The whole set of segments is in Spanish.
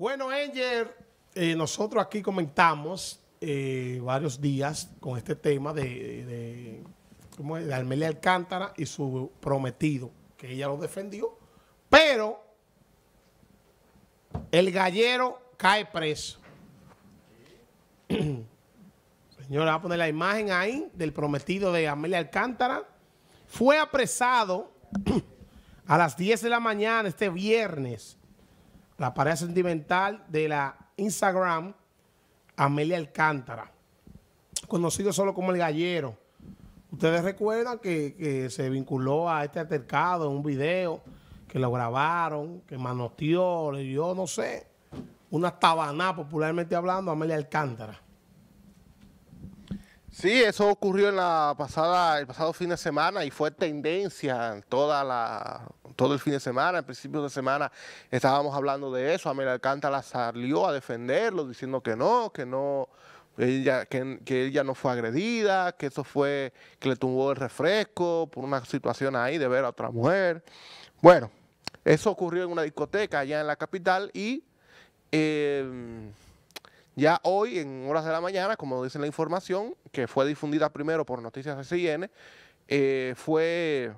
Bueno, Enger, eh, nosotros aquí comentamos eh, varios días con este tema de, de, Alcántara y su prometido, que ella lo defendió, pero el gallero cae preso. Señora, voy a poner la imagen ahí del prometido de Amelia Alcántara. Fue apresado a las 10 de la mañana este viernes la pareja sentimental de la Instagram, Amelia Alcántara, conocido solo como el gallero. Ustedes recuerdan que, se vinculó a este altercado en un video que lo grabaron, que manoteó, le dio, no sé, una tabaná, popularmente hablando, Amelia Alcántara. Sí, eso ocurrió en la pasada, el pasado fin de semana y fue tendencia en toda la todo el fin de semana, en principios de semana estábamos hablando de eso, Amel Alcántara salió a defenderlo diciendo que no, que no, ella, que, ella no fue agredida, que eso fue que le tumbó el refresco por una situación ahí de ver a otra mujer. Bueno, eso ocurrió en una discoteca allá en la capital y em, ya hoy, en horas de la mañana, como dice la información, que fue difundida primero por Noticias SIN, eh, fue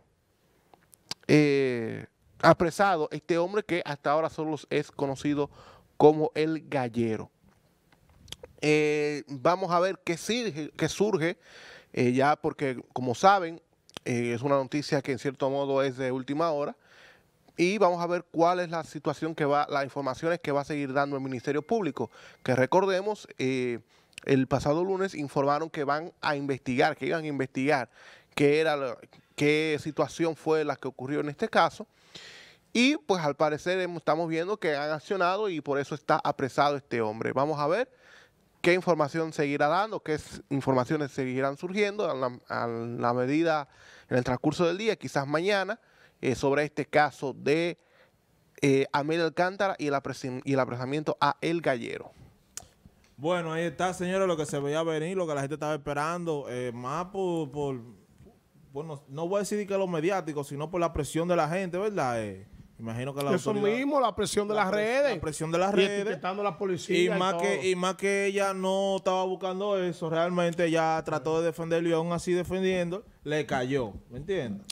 eh, apresado este hombre que hasta ahora solo es conocido como el gallero. Eh, vamos a ver qué surge, surge eh, ya porque como saben es una noticia que en cierto modo es de última hora y vamos a ver cuál es la situación que va, las informaciones que va a seguir dando el Ministerio Público, que recordemos el pasado lunes informaron que van a investigar, que iban a investigar que era qué situación fue la que ocurrió en este caso. Y pues al parecer estamos viendo que han accionado y por eso está apresado este hombre. Vamos a ver qué información seguirá dando, qué informaciones seguirán surgiendo a la, medida, en el transcurso del día, quizás mañana, eh, sobre este caso de eh, Alcántara y el, apresamiento a El Gallero. Bueno, ahí está, señores, lo que se veía venir, lo que la gente estaba esperando, eh, más por bueno, no voy a decir que los mediáticos, sino por la presión de la gente, ¿verdad? Eh, imagino que la Eso mismo, la presión de las redes. La presión de las y redes. la policía. Y, más que, y más que ella no estaba buscando eso, realmente ella trató de defenderlo y aún así defendiendo, le cayó. ¿Me entiendes?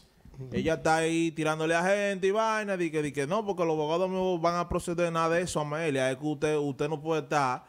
Ella está ahí tirándole a gente y vaina, y que, di que no, porque los abogados no van a proceder nada de eso, Amelia. Es que usted, usted no puede estar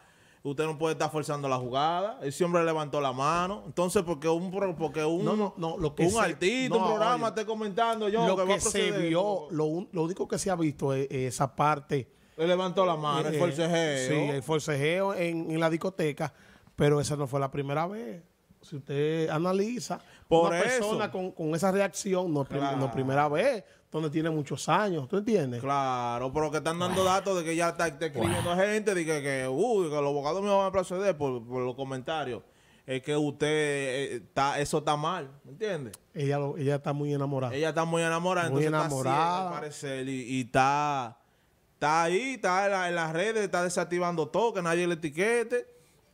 usted no puede estar forzando la jugada. Ese hombre levantó la mano. Entonces, porque un porque un, un artista, un programa esté comentando yo lo que, se vio, lo, único que se ha visto es esa parte. Le levantó la mano, el eh, forcejeo. Sí, el forcejeo en, en la discoteca, pero esa no fue la primera vez si usted analiza, Por una persona con, esa reacción no primera vez, donde tiene muchos años, ¿tú entiendes? Claro, pero que están dando datos de que ya está, escribiendo gente, de que, uy, uh, que los abogados me van a proceder por, por los comentarios. Es que usted eh, está, eso está mal, ¿me entiendes? Ella, ella está muy enamorada. Ella está muy enamorada, muy enamorada. está y, está, está ahí, está en las redes, está desactivando todo, que nadie le etiquete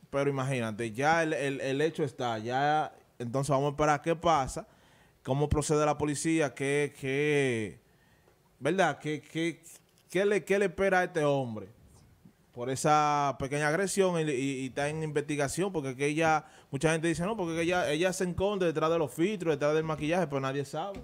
pero imagínate, ya el, hecho está, ya entonces vamos a esperar qué pasa, cómo procede la policía, qué, qué, ¿verdad? ¿Qué, le, qué le espera a este hombre? Por esa pequeña agresión y, está en investigación, porque que ella, mucha gente dice, no, porque ella, ella se esconde detrás de los filtros, detrás del maquillaje, pero nadie sabe.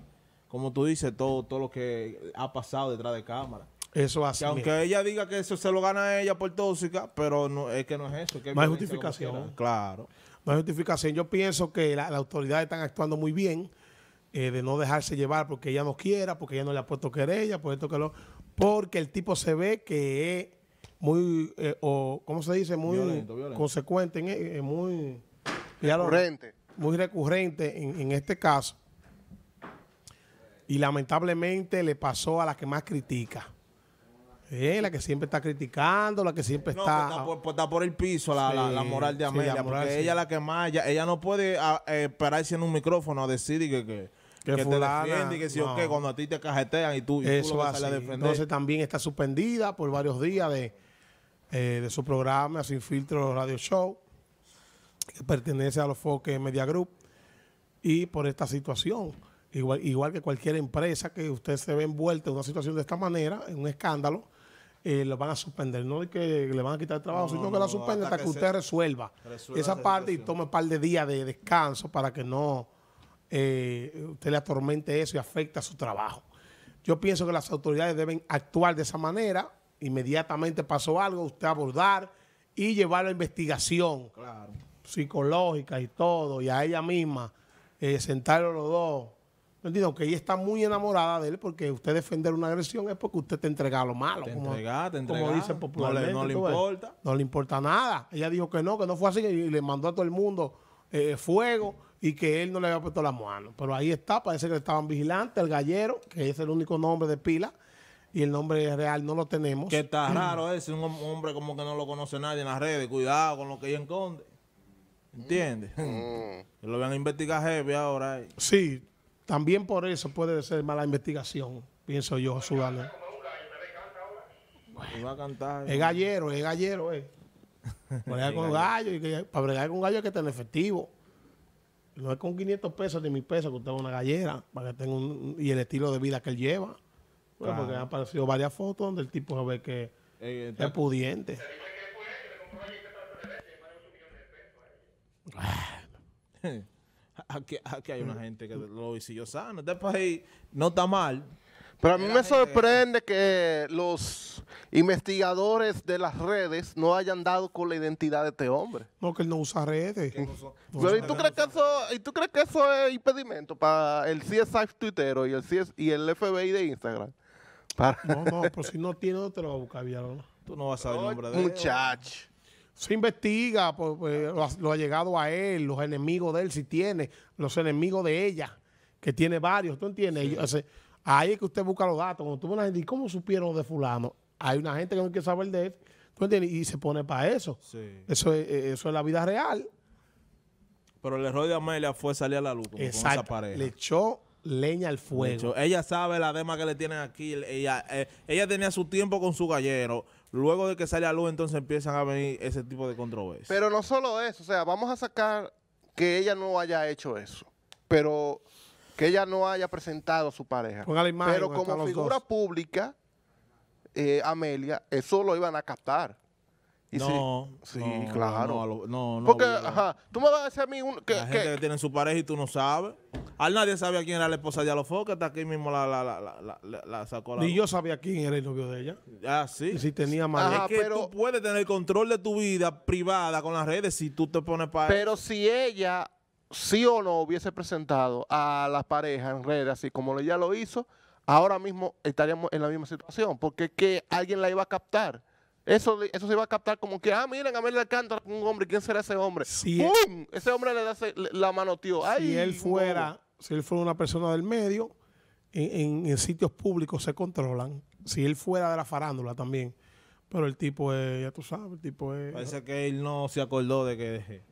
Como tú dices, todo, todo lo que ha pasado detrás de cámara. Eso así. aunque ella diga que eso se lo gana a ella por tóxica, pero es que no es eso. Que no hay justificación. Claro. No hay justificación. Yo pienso que las la autoridades están actuando muy bien eh, de no dejarse llevar porque ella no quiera, porque ella no le ha puesto querella, por esto que lo. Porque el tipo se ve que es muy, eh, o, ¿cómo se dice? Muy consecuente, e, eh, muy. recurrente. en este caso. Y lamentablemente le pasó a la que más critica. Eh, la que siempre está criticando, la que siempre está... Pues, pues, pues, está por, el piso la, la, moral de Amelia, porque ella la que más... Ella, no puede ah, eh, esperar en un micrófono a decir que, que, que, te defiende y que si o qué, cuando a ti te cajetean y tú, Eso lo vas a defender. Entonces también está suspendida por varios días eh, de, su programa Sin Filtro Radio Show, que pertenece a los Foques Media Group, y por esta situación. Igual, igual que cualquier empresa que usted se ve envuelta en una situación de esta manera, en un escándalo, eh, lo van a suspender. No de que le van a quitar el trabajo, sino que la suspenden hasta, que, usted resuelva, esa parte y tome un par de días de descanso para que no eh, usted le atormente eso y afecte a su trabajo. Yo pienso que las autoridades deben actuar de esa manera. Inmediatamente pasó algo, usted abordar y llevar la investigación psicológica y todo, y a ella misma, eh, sentarlo los dos entiendo que ella está muy enamorada de él, porque usted defender una agresión es porque usted te entrega lo malo. como, entrega, te entrega. No le, importa. No le importa nada. Ella dijo que no, que no fue así y le mandó a todo el mundo eh, fuego y que él no le había puesto la mano. Pero ahí está, parece que estaban vigilantes, el gallero, que es el único nombre de pila y el nombre real no lo tenemos. Que está raro ese, un hombre como que no lo conoce nadie en las redes, cuidado con lo que ella enconde ¿Entiendes? Mm. lo van a investigar heavy ahora. Eh. Sí, también por eso puede ser mala investigación, pienso yo, a a Es gallero, es gallero, eh. Bregar con gallo, para bregar con gallo hay que tener efectivo. No es con 500 pesos ni 1000 pesos que usted es una gallera, para que tenga y el estilo de vida que él lleva. Bueno, Porque han aparecido varias fotos donde el tipo se eh, que es pudiente. aquí, hay una mm. gente que lo yo sano. Este no está mal. Pero a mí me sorprende que los investigadores de las redes no hayan dado con la identidad de este hombre. No, que él no usa redes. ¿y, tú crees que eso, es impedimento para el CSI Twittero y el, y el FBI de Instagram? no, no, pero si no tiene, no te lo va a buscar, Tú no vas a saber el nombre de él. Muchacho se investiga pues, pues, lo, ha llegado a él, los enemigos de él, si tiene, los enemigos de ella, que tiene varios, ¿tú entiendes? ahí es que usted busca los datos. Cuando tuvo una gente, ¿y cómo supieron de fulano? Hay una gente que no quiere saber de él, ¿tú entiendes? Y se pone para eso. Eso, es, eh, eso es la vida real. Pero el error de Amelia fue salir a la luz con esa Le echó leña al fuego. Ella sabe la dema que le tienen aquí. Ella, eh, ella tenía su tiempo con su gallero. Luego de que sale a luz, entonces empiezan a venir ese tipo de controversias. Pero no solo eso, o sea, vamos a sacar que ella no haya hecho eso, pero que ella no haya presentado a su pareja. Imagen, pero como figura pública, eh, Amelia, eso lo iban a captar. no, sí, claro. No, no, Porque, ajá, tú me vas a decir a mí que, La tiene su pareja y tú no sabes. Al nadie sabía quién era la esposa de Alofo, que hasta aquí mismo la, la, la, la sacó. Ni yo sabía quién era el novio de ella. Ah, sí. Si tenía más. pero, tú puedes tener control de tu vida privada con las redes si tú te pones para. Pero si ella sí o no hubiese presentado a las parejas en redes, así como ella lo hizo, ahora mismo estaríamos en la misma situación, porque es que alguien la iba a captar. Eso, eso se iba a captar como que, ah, miren, a mí le Alcántara, un hombre, ¿quién será ese hombre? ¡Pum! ese hombre le da la mano, tío. Ay, si él fuera si él fuera una persona del medio, en, sitios públicos se controlan. Si él fuera de la farándula también. Pero el tipo es, ya tú sabes, el tipo es... Parece que él no se acordó de que...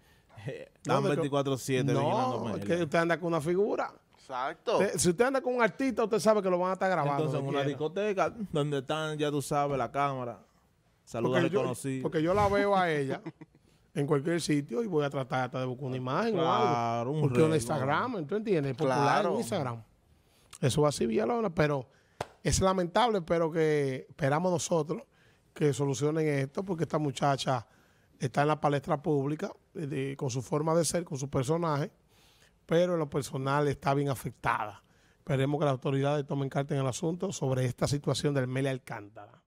Están eh, 24-7 No, es que usted anda con una figura. Exacto. si usted anda con un artista, usted sabe que lo van a estar grabando. Entonces, en una discoteca donde están, ya tú sabes, la cámara. Saludos Porque yo la veo a ella en cualquier sitio y voy a tratar hasta de buscar una imagen claro, o algo. porque en Instagram, ¿tú entiendes? Popular en Instagram. Eso va así, Villalona, pero es lamentable, pero que esperamos nosotros que solucionen esto, porque esta muchacha está en la palestra pública eh, con su forma de ser, con su personaje, pero en lo personal está bien afectada. Esperemos que las autoridades tomen carta en el asunto sobre esta situación del Mele Alcántara.